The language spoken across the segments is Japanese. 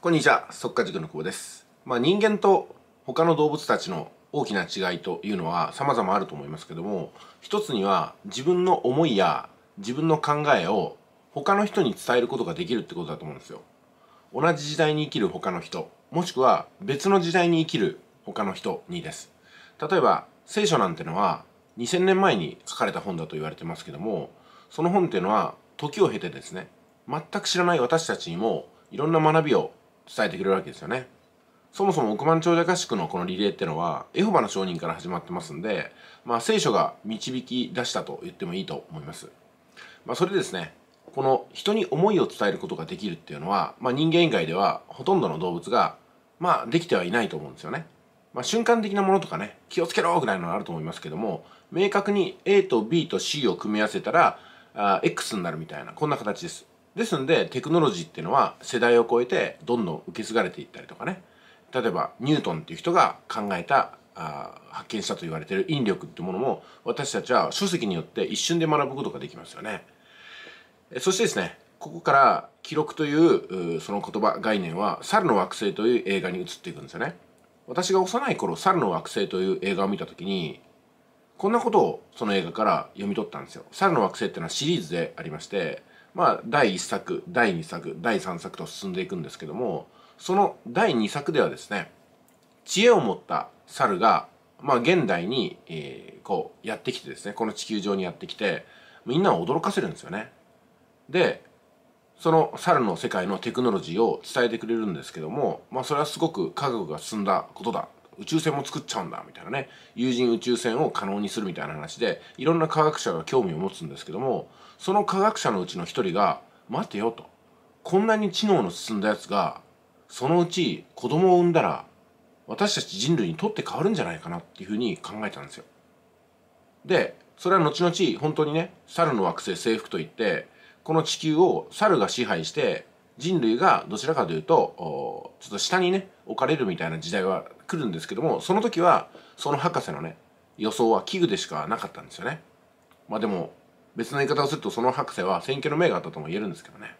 こんにちは、速化塾の久保です。まあ、人間と他の動物たちの大きな違いというのは様々あると思いますけども、一つには自分の思いや自分の考えを他の人に伝えることができるってことだと思うんですよ。同じ時代に生きる他の人、もしくは別の時代に生きる他の人にです。例えば、聖書なんてのは2000年前に書かれた本だと言われてますけども、その本っていうのは時を経てですね、全く知らない私たちにもいろんな学びを伝えてくれるわけですよね。そもそも億万長者合宿のこのリレーってのは、エホバの証人から始まってますんで、まあ、聖書が導き出したと言ってもいいと思います。まあ、それでですね、この人に思いを伝えることができるっていうのは、まあ、人間以外ではほとんどの動物が、まあ、できてはいないと思うんですよね。まあ、瞬間的なものとかね、気をつけろぐらいのあると思いますけども、明確に A と B と C を組み合わせたら、あ X になるみたいな、こんな形です。ですんでテクノロジーっていうのは世代を超えてどんどん受け継がれていったりとかね例えばニュートンっていう人が考えたあ発見したと言われてる引力ってものも私たちは書籍によって一瞬で学ぶことができますよね。そしてですねここから記録というその言葉概念は猿の惑星という映画に移っていくんですよね。私が幼い頃猿の惑星という映画を見た時にこんなことをその映画から読み取ったんですよ。猿の惑星っていうのはシリーズでありましてまあ、第1作第2作第3作と進んでいくんですけどもその第2作ではですね知恵を持った猿が、まあ、現代に、えー、こうやってきてですねこの地球上にやってきてみんなを驚かせるんですよね。でその猿の世界のテクノロジーを伝えてくれるんですけども、まあ、それはすごく科学が進んだことだ宇宙船も作っちゃうんだみたいなね有人宇宙船を可能にするみたいな話でいろんな科学者が興味を持つんですけどもその科学者のうちの一人が「待てよ」とこんなに知能の進んだやつがそのうち子供を産んだら私たち人類にとって変わるんじゃないかなっていうふうに考えたんですよ。でそれは後々本当にね猿の惑星征服といってこの地球を猿が支配して人類がどちらかというとちょっと下にね置かれるみたいな時代は来るんですけどもその時はその博士のね予想は器具でしかなかったんですよねまあでも別の言い方をするとその博士は選挙の命があったとも言えるんですけどね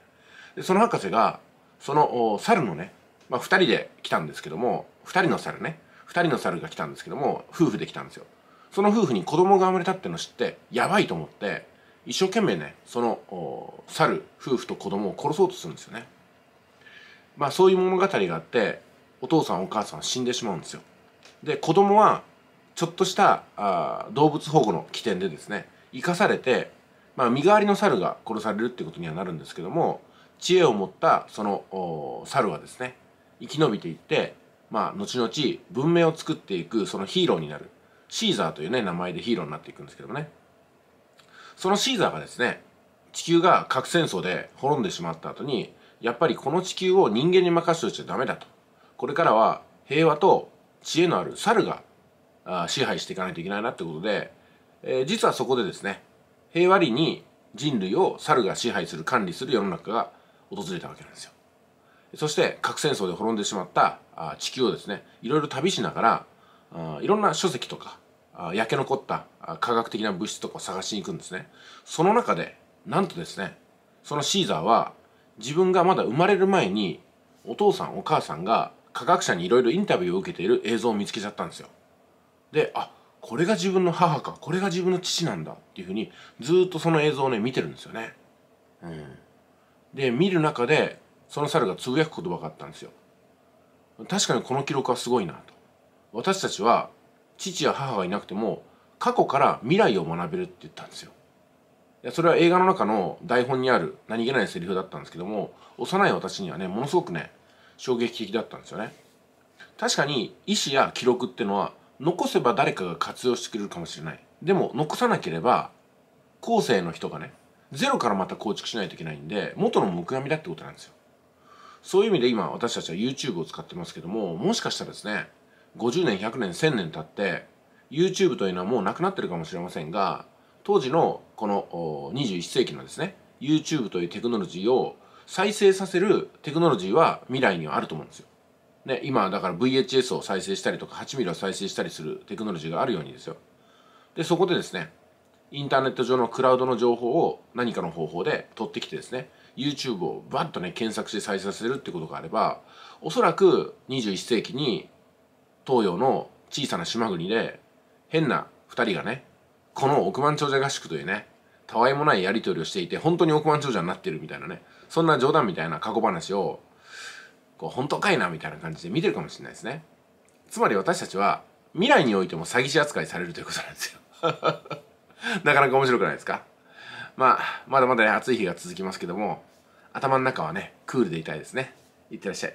でその博士がその猿のね、まあ、2人で来たんですけども2人の猿ね2人の猿が来たんですけども夫婦で来たんですよその夫婦に子供が生まれたっての知ってやばいと思って一生懸命ねその猿夫婦と子供を殺そうとするんですよねまあそういう物語があってお父さんお母さん死んでしまうんですよで子供はちょっとしたあ動物保護の起点でですね生かされて、まあ、身代わりの猿が殺されるってことにはなるんですけども知恵を持ったその猿はですね生き延びていってまあ後々文明を作っていくそのヒーローになるシーザーというね名前でヒーローになっていくんですけどもねそのシーザーがですね地球が核戦争で滅んでしまった後にやっぱりこの地球を人間に任せおいちゃダメだとこれからは平和と知恵のある猿が支配していかないといけないなってことで、えー、実はそこでですね平和裏に人類を猿が支配する管理する世の中が訪れたわけなんですよそして核戦争で滅んでしまった地球をですねいろいろ旅しながらいろんな書籍とか焼け残った科学的な物質とかを探しに行くんですねその中でなんとですねそのシーザーは自分がまだ生まれる前にお父さんお母さんが科学者にいろいろインタビューを受けている映像を見つけちゃったんですよであこれが自分の母かこれが自分の父なんだっていうふうにずっとその映像をね見てるんですよね、うん、で見る中でその猿がつぶやく言葉があったんですよ確かにこの記録はすごいなと私たちは父や母がいなくても過去から未来を学べるって言ったんですよそれは映画の中の台本にある何気ないセリフだったんですけども幼い私にはねものすごくね衝撃的だったんですよね確かに意思や記録ってのは残せば誰かが活用してくれるかもしれないでも残さなければ後世の人がねゼロからまた構築しないといけないんで元の木阿みだってことなんですよそういう意味で今私たちは YouTube を使ってますけどももしかしたらですね50年100年1000年経って YouTube というのはもうなくなってるかもしれませんが当時のこの21世紀のですね YouTube というテクノロジーを再生させるテクノロジーは未来にはあると思うんですよ。ね、今だから VHS を再生したりとか 8mm を再生したりするテクノロジーがあるようにですよ。でそこでですねインターネット上のクラウドの情報を何かの方法で取ってきてですね YouTube をバッとね検索して再生させるってことがあればおそらく21世紀に東洋の小さな島国で変な2人がねこの億万長者合宿というねたわいもないやり取りをしていて本当に億万長者になってるみたいなねそんな冗談みたいな過去話をこう本当かいなみたいな感じで見てるかもしれないですねつまり私たちは未来においても詐欺師扱いされるということなんですよ なかなか面白くないですかまあまだまだね暑い日が続きますけども頭の中はねクールでいたいですねいってらっしゃい